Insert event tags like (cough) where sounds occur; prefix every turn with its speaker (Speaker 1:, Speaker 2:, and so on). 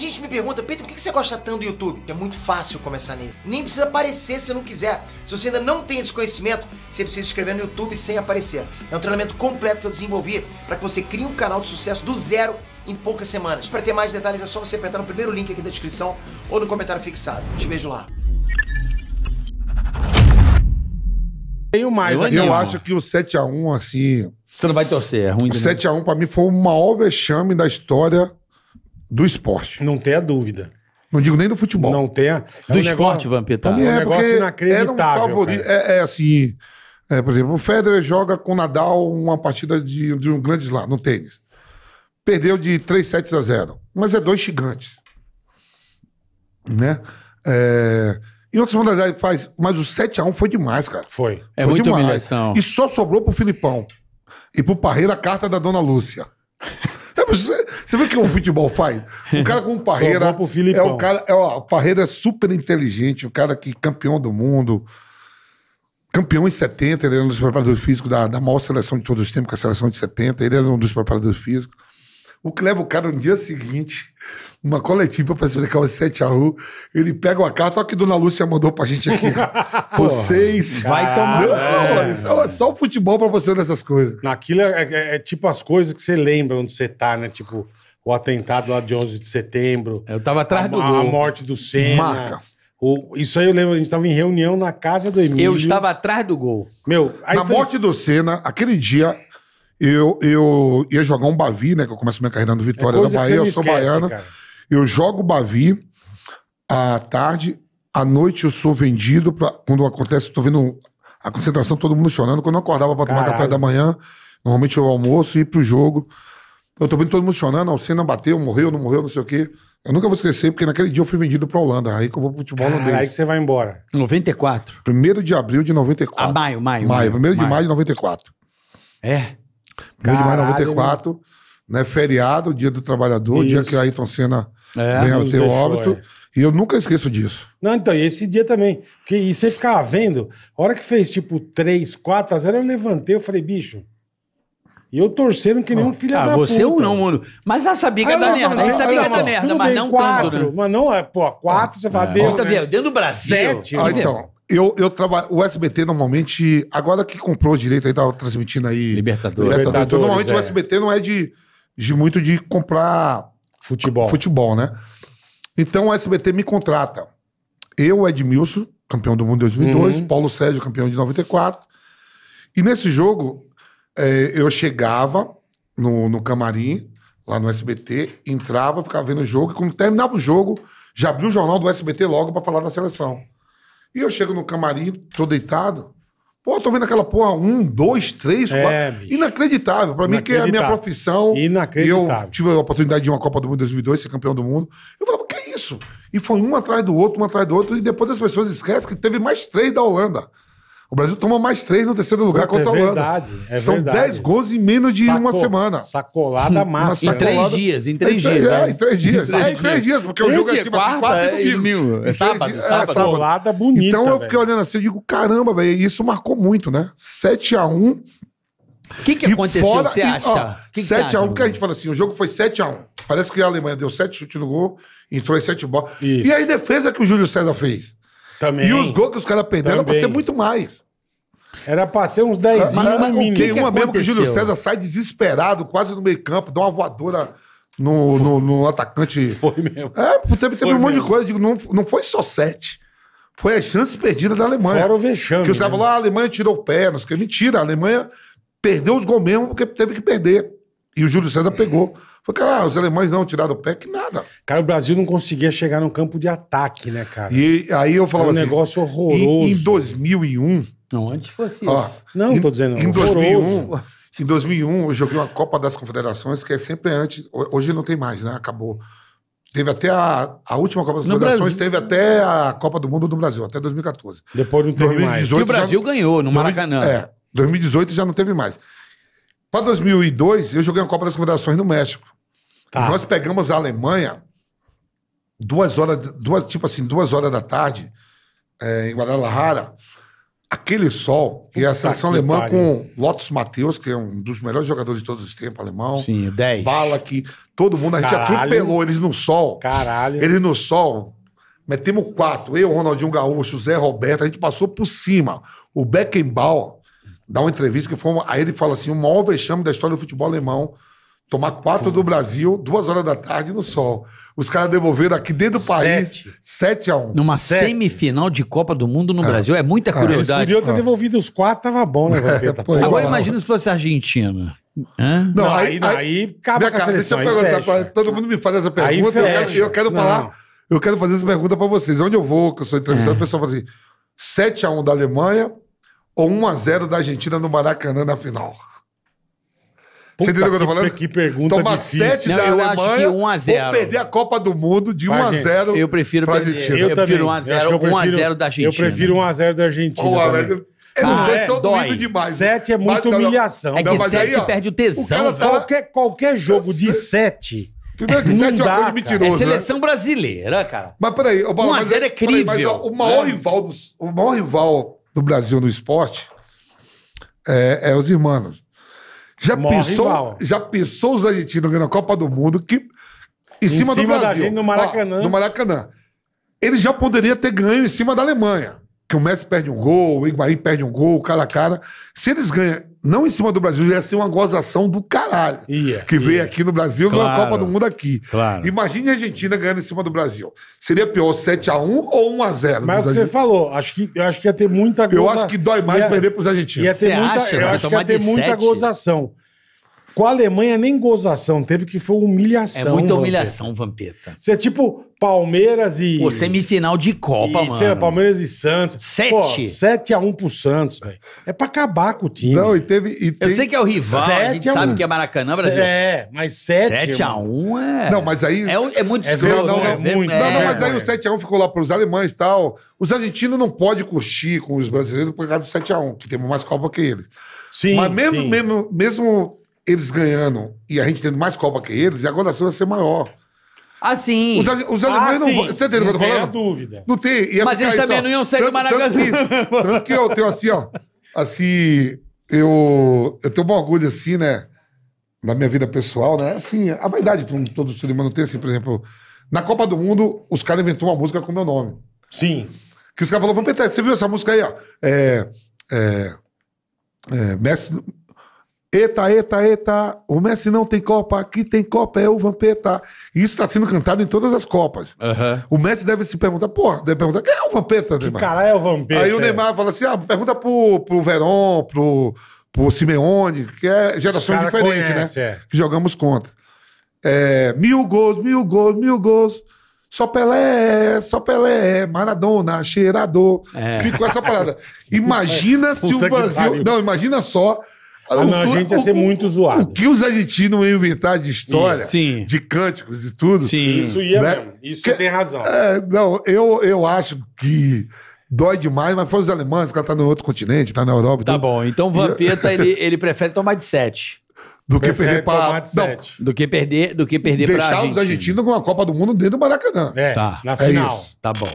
Speaker 1: gente me pergunta, Pedro, por que você gosta tanto do YouTube? É muito fácil começar nele. Nem precisa aparecer se não quiser. Se você ainda não tem esse conhecimento, você precisa se inscrever no YouTube sem aparecer. É um treinamento completo que eu desenvolvi para que você crie um canal de sucesso do zero em poucas semanas. Para ter mais detalhes é só você apertar no primeiro link aqui da descrição ou no comentário fixado. Te vejo lá.
Speaker 2: Tenho mais Eu, eu acho
Speaker 1: que o 7x1, assim. Você não
Speaker 2: vai torcer, é ruim. O 7x1
Speaker 1: para mim foi o maior vexame da história do esporte. Não tenha dúvida. Não digo nem do futebol. Não tenha. É do um esporte, negócio... Vampeta. É, é um negócio inacreditável. Era um favorito. É, é, assim. É, por exemplo, o Federer joga com o Nadal uma partida de, de um grande slam no tênis. Perdeu de 3 sets a 0. Mas é dois gigantes. Né? É. Em outras modalidades faz, mas o 7 a 1 foi demais, cara. Foi. É foi muita demais. humilhação. E só sobrou pro Filipão. E pro Parreira a carta da Dona Lúcia. Você, você vê o que o futebol faz? O cara com o Parreira. é o cara. É, ó, o Parreira é super inteligente, o cara que campeão do mundo. Campeão em 70, ele era é um dos preparadores físicos da, da maior seleção de todos os tempos, que é a seleção de 70. Ele era é um dos preparadores físicos. O que leva o cara no dia seguinte, uma coletiva para explicar o 7 a 1 Ele pega uma carta, olha que Dona Lúcia mandou pra gente aqui. (laughs) Vocês. Vai tomar. Não, é. Só, o futebol pra você nessas coisas.
Speaker 2: Naquilo é, é, é, é tipo as coisas que você lembra onde você tá, né? Tipo, o atentado lá de 11 de setembro. Eu tava atrás a, do gol. A morte do Senna. Marca. O, isso aí eu lembro, a gente estava em reunião na casa do Emílio. Eu estava atrás do gol. Meu, Na foi... morte do Senna, aquele dia,
Speaker 1: eu, eu ia jogar um Bavi, né? Que eu começo minha carreira no Vitória é da Bahia, eu sou esquece, baiana. Cara. Eu jogo Bavi à tarde, à noite eu sou vendido. Pra, quando acontece, estou vendo a concentração, todo mundo chorando. Quando eu acordava para tomar café da manhã, normalmente eu almoço e ir pro jogo. Eu tô vendo todo mundo chorando, Alcina bateu, morreu, não morreu, não sei o quê. Eu nunca vou esquecer, porque naquele dia eu fui vendido pra Holanda. Aí que eu vou pro futebol holandês. Aí que você
Speaker 2: vai embora. 94.
Speaker 1: Primeiro de abril de 94. Ah, maio, maio. Maio, maio. primeiro maio. de maio de 94. É? Caralho, 1 de maio 94, né? Feriado, dia do trabalhador, Isso. dia que a Ayrton Senna é, vem ao seu óbito. É. E eu nunca esqueço disso.
Speaker 2: Não, então, e esse dia também. Porque, e você ficava vendo, a hora que fez tipo 3, 4 a 0, eu levantei, eu falei, bicho, e eu torcendo que nem um filho ah, da você ou é não, mano. Mas essa biga que merda. A gente sabia que ia dar merda, mas não quatro, tanto, né? Mas não, é, pô, quatro, você vai é. dentro. Né? Dentro do Brasil. Sete. Ah, então, eu,
Speaker 1: eu trabalho. O SBT normalmente. Agora que comprou o direito aí, tava transmitindo aí. Libertadores. Libertadores então, normalmente é. o SBT não é de, de muito de comprar. Futebol. Futebol, né? Então o SBT me contrata. Eu, Edmilson, campeão do mundo em 2002, uhum. Paulo Sérgio, campeão de 94. E nesse jogo, é, eu chegava no, no camarim, lá no SBT, entrava, ficava vendo o jogo, e quando terminava o jogo, já abria o jornal do SBT logo para falar da seleção. E eu chego no camarim, tô deitado. Pô, tô vendo aquela porra, um, dois, três, é, quatro. Bicho. Inacreditável. Pra mim, que é a minha profissão. Inacreditável. eu tive a oportunidade de uma Copa do Mundo em 2002, ser campeão do mundo. Eu falava, que é isso? E foi um atrás do outro, um atrás do outro. E depois as pessoas esquecem que teve mais três da Holanda. O Brasil toma mais três no terceiro lugar Puta, contra é a Holanda. Verdade, é São verdade. dez gols em menos de Saco, uma semana.
Speaker 2: Sacolada massa. Em três dias, em três, três dias. É, né? em três dias. Três é, em três dias, dias porque o jogo é assim, quarta, quarta e domingo. É sábado, dias, sábado. É, Sacolada bonita, Então eu fiquei olhando
Speaker 1: assim, eu digo, caramba, velho, isso marcou muito, né? 7x1. O que, que aconteceu, fora, você e, acha? Ó, que que 7 a 1 porque a gente fala assim, o jogo foi 7 x 1 Parece que a Alemanha deu 7 chutes no gol, entrou em 7 bolas. E aí, defesa que o Júlio César fez? Também. E os gols que os caras perderam era pra ser muito
Speaker 2: mais. Era pra ser uns 10 Mas, mas o que que Tem uma mesmo que o Júlio César
Speaker 1: sai desesperado, quase no meio campo, dá uma voadora
Speaker 2: no, no, no atacante. Foi
Speaker 1: mesmo. É, teve, teve um monte de coisa. Digo, não, não foi só sete. Foi a chance perdida da Alemanha. Fora o vexame. Que os caras né? falaram, ah, a Alemanha tirou o pé, não sei o que. Mentira, a Alemanha perdeu os gols mesmo porque teve que perder. E o Júlio César pegou. foi cara, ah, os alemães não tiraram o pé, que nada. Cara, o
Speaker 2: Brasil não conseguia chegar no campo de ataque, né, cara? E aí eu falava assim... um negócio horroroso. Em, em 2001... Não, antes fosse ó, isso. Não, em, tô dizendo em horroroso. 2001, em 2001,
Speaker 1: eu joguei uma Copa das Confederações, que é sempre antes... Hoje não tem mais, né? Acabou. Teve até a, a última Copa das no Confederações, Brasil. teve até a Copa do Mundo no Brasil, até 2014. Depois não teve 2018, mais. E o Brasil já, ganhou no Maracanã. É, 2018 já não teve mais. Para 2002, eu joguei a Copa das Confederações no México. Tá. Nós pegamos a Alemanha duas horas, duas, tipo assim, duas horas da tarde, é, em Guadalajara, aquele sol, e a seleção tá alemã pare. com Lotus Mateus, que é um dos melhores jogadores de todos os tempos, alemão. Sim, 10. Bala que todo mundo, a gente Caralho. atropelou eles no sol. Caralho. Eles no sol. Metemos quatro. Eu, Ronaldinho Gaúcho, Zé Roberto, a gente passou por cima. O Beckenbauer dá uma entrevista que foi uma, aí ele fala assim, o maior vexame da história do futebol alemão, tomar quatro Fum. do Brasil, duas horas da tarde no sol. Os caras devolveram aqui dentro do país, 7 a 1 um. Numa sete.
Speaker 2: semifinal de Copa do Mundo no é. Brasil, é muita é. curiosidade. Eles podiam ter ah. devolvido os quatro, tava bom, né, é, Vampeta? Agora imagina se fosse a Argentina. Hã? Não, não, aí, aí, aí, acaba com a seleção. Deixa eu perguntar, pra,
Speaker 1: todo mundo me faz essa pergunta, eu quero, eu quero falar... Eu quero fazer essa pergunta para vocês. Onde eu vou, que eu sou entrevistado, é. o pessoal fala assim: 7x1 da Alemanha, ou 1x0 da Argentina no Maracanã na final.
Speaker 2: Você entendeu o que eu tô falando? Que pergunta Tomar difícil. 7 Não, da eu acho que 1 a 0. ou perder a
Speaker 1: Copa do Mundo
Speaker 2: de 1x0 Eu prefiro pra Argentina. Eu, Eu prefiro 1 x 0 1 a da Argentina. Eu prefiro 1 x 0 da Argentina. Porra, também. velho. Eu não Ah, tô demais. 7 é Mas, muita não, não. humilhação. É que mas 7 perde o tesão, o tá- Qualquer, qualquer jogo de 7. Primeiro que 7 é uma coisa cara. É seleção né? brasileira, cara. Mas peraí, ô, Bola, Um é peraí, Mas, crível, o maior rival o maior
Speaker 1: rival do Brasil no esporte é, é os irmãos. Já Morre pensou, já pensou os argentinos ganhando a Copa do Mundo que, em,
Speaker 2: em cima, cima, do Brasil. Gente, no Maracanã. Ó, no
Speaker 1: Maracanã. Ele já poderia ter ganho em cima da Alemanha. Que o Messi perde um gol, o Higuaín perde um gol, cara a cara. Se eles ganham não em cima do Brasil, ia ser uma gozação do caralho. Yeah, que veio yeah. aqui no Brasil, claro, ganhou a Copa do Mundo aqui. Claro. Imagine a Argentina ganhando em cima do Brasil. Seria pior 7x1 ou 1x0? Mas é o que você falou, acho que, eu acho que ia ter
Speaker 2: muita gozação. Eu acho que dói mais ia, perder os argentinos. Ia ter você muita, acha, eu acho que ia ter muita 7? gozação. Com a Alemanha nem gozação teve, que foi humilhação. É muita humilhação, Vampeta. Vampeta. Você é tipo Palmeiras e. Pô, semifinal de Copa, e, é, mano. é Palmeiras e Santos. Sete. Pô, 7 a um pro Santos, velho. É pra acabar com o time. Não, e teve. E tem... Eu sei que é o rival, a gente a sabe que é Maracanã, Brasil. É,
Speaker 1: mas sete 7 a um é. Não, mas aí. É, é muito é Não, não, não, é muito. não, não é mas aí o sete a um ficou lá pros alemães e tal. Os argentinos não podem curtir com os brasileiros por causa do sete a um que temos mais Copa que eles. Sim. Mas mesmo, sim. mesmo, mesmo eles ganhando e a gente tendo mais Copa que eles, e a goleação vai ser maior.
Speaker 2: Ah, sim. Os, os alemães ah, não sim. vão. Você entendeu o que eu tô falando? Não é tem dúvida. Não
Speaker 1: tem. Mas eles também não iam ser tanto, do Maracanã. Tanto que, eu tenho assim, ó. Assim, eu, eu tenho um orgulho assim, né? Na minha vida pessoal, né? Assim, a vaidade para todo ser humano tem, assim, por exemplo, na Copa do Mundo, os caras inventou uma música com meu nome. Sim. Que os caras falaram, Peter, você viu essa música aí, ó? É. É. é Messi, Eita, eita, eita, o Messi não tem Copa, aqui tem Copa, é o Vampeta. Isso está sendo cantado em todas as Copas. Uhum. O Messi deve se perguntar, porra, deve perguntar, quem é o Vampeta, que Neymar? é o Vampeta? Aí o é. Neymar fala assim, ah, pergunta pro, pro Verón, pro, pro Simeone, que é geração diferente, né? conhece, né? É. Que jogamos contra. É, mil gols, mil gols, mil gols. Só Pelé, só Pelé, Maradona, cheirador. É. Fico com essa parada. (laughs) Imagina se o Brasil... Não, imagina só ah, não, a gente ia ser muito zoado. O que os argentinos iam inventar de história, Sim. de cânticos e tudo. Sim. Isso ia é né? mesmo.
Speaker 2: Isso que, tem razão.
Speaker 1: É, não, eu, eu acho que dói demais, mas foram os alemães, o cara tá no outro continente, tá na Europa. Tá tudo. bom, então o Vampeta, ele, (laughs)
Speaker 2: ele prefere tomar de 7. Do que, perder pra, não, do que perder do que perder Deixar pra os
Speaker 1: argentinos com a Copa do Mundo dentro do Maracanã. É, tá. na final. É
Speaker 2: tá bom.